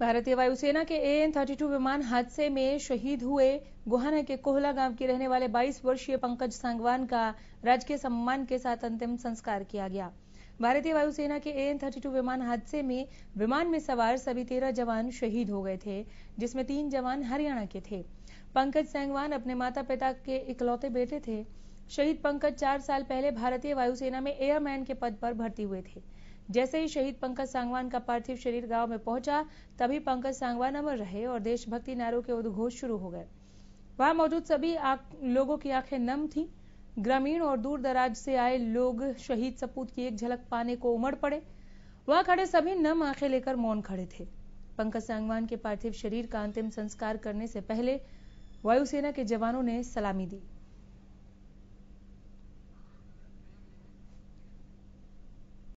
भारतीय वायुसेना के ए एन थर्टी टू विमान हादसे में शहीद हुए गुहाना के कोहला गांव के रहने वाले 22 वर्षीय पंकज सांगवान का राजकीय सम्मान के साथ अंतिम संस्कार किया गया भारतीय वायुसेना के ए एन थर्टी टू विमान हादसे में विमान में सवार सभी तेरह जवान शहीद हो गए थे जिसमें तीन जवान हरियाणा के थे पंकज सांगवान अपने माता पिता के इकलौते बेटे थे शहीद पंकज चार साल पहले भारतीय वायुसेना में एयरमैन के पद पर भर्ती हुए थे जैसे ही शहीद पंकज सांगवान का पार्थिव शरीर गांव में पहुंचा तभी पंकज सांगवान अमर रहे और देशभक्ति नारों के उद्घोष शुरू हो गए वहां मौजूद सभी लोगों की आंखें नम थी ग्रामीण और दूर दराज से आए लोग शहीद सपूत की एक झलक पाने को उमड़ पड़े वहां खड़े सभी नम आंखें लेकर मौन खड़े थे पंकज सांगवान के पार्थिव शरीर का अंतिम संस्कार करने से पहले वायुसेना के जवानों ने सलामी दी